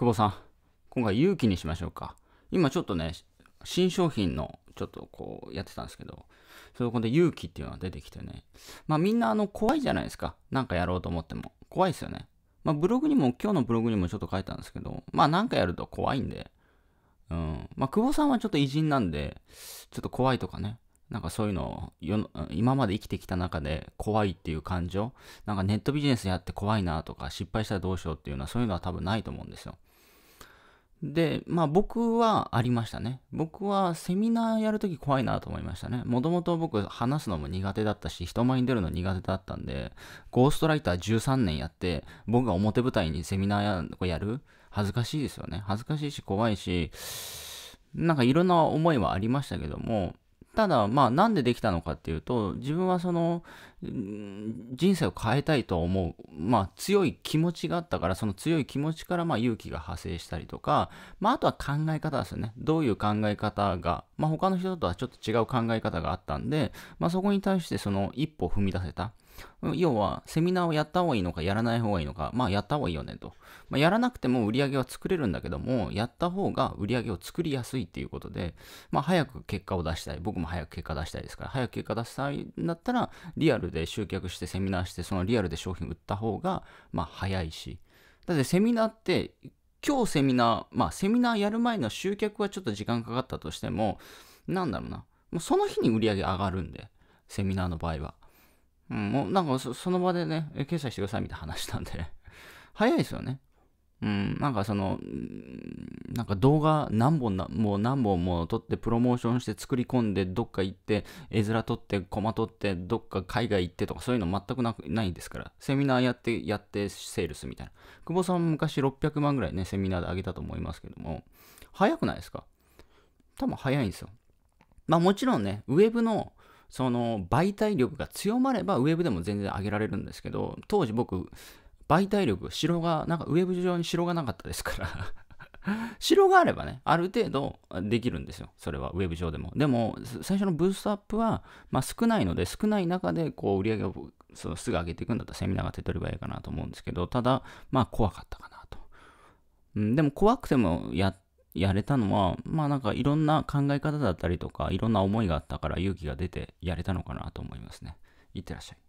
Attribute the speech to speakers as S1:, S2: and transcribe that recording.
S1: 久保さん、今回勇気にしましょうか。今ちょっとね、新商品のちょっとこうやってたんですけど、そこで勇気っていうのが出てきてね。まあみんなあの怖いじゃないですか。なんかやろうと思っても。怖いですよね。まあブログにも、今日のブログにもちょっと書いたんですけど、まあなんかやると怖いんで、うん。まあ久保さんはちょっと偉人なんで、ちょっと怖いとかね。なんかそういうのを今まで生きてきた中で怖いっていう感情、なんかネットビジネスやって怖いなとか失敗したらどうしようっていうのはそういうのは多分ないと思うんですよ。で、まあ僕はありましたね。僕はセミナーやるとき怖いなと思いましたね。もともと僕話すのも苦手だったし、人前に出るの苦手だったんで、ゴーストライター13年やって、僕が表舞台にセミナーやる恥ずかしいですよね。恥ずかしいし怖いし、なんかいろんな思いはありましたけども、ただ、まあ、なんでできたのかっていうと、自分はその、人生を変えたいと思う、まあ、強い気持ちがあったから、その強い気持ちから、まあ、勇気が派生したりとか、まあ、あとは考え方ですよね。どういう考え方が、まあ、他の人とはちょっと違う考え方があったんで、まあ、そこに対して、その、一歩踏み出せた。要は、セミナーをやった方がいいのか、やらない方がいいのか、まあ、やった方がいいよねと。まあ、やらなくても売り上げは作れるんだけども、やった方が売り上げを作りやすいっていうことで、まあ、早く結果を出したい。僕も早く結果出したいですから、早く結果出したいんだったら、リアルで集客してセミナーして、そのリアルで商品売った方が、まあ、早いし。だってセミナーって、今日セミナー、まあ、セミナーやる前の集客はちょっと時間かかったとしても、なんだろうな。もうその日に売り上げ上がるんで、セミナーの場合は。うん、もうなんかその場でね、決済してくださいみたいな話なんで 早いですよね。うん、なんかその、なんか動画何本な、もう何本も撮ってプロモーションして作り込んで、どっか行って、絵面撮って、コマ撮って、どっか海外行ってとかそういうの全くなくないですから、セミナーやって、やってセールスみたいな。久保さんも昔600万ぐらいね、セミナーで上げたと思いますけども、早くないですか多分早いんですよ。まあもちろんね、ウェブのその媒体力が強まればウェブでも全然上げられるんですけど、当時僕、媒体力、城が、なんかウェブ上に城がなかったですから城 があればね、ある程度できるんですよ。それはウェブ上でも。でも、最初のブーストアップは、まあ、少ないので、少ない中でこう売り上げをそのすぐ上げていくんだったらセミナーが手取ればいいかなと思うんですけど、ただ、まあ怖かったかなと。うん、でも怖くてもやっやれたのは、まあなんかいろんな考え方だったりとか、いろんな思いがあったから勇気が出てやれたのかなと思いますね。いってらっしゃい。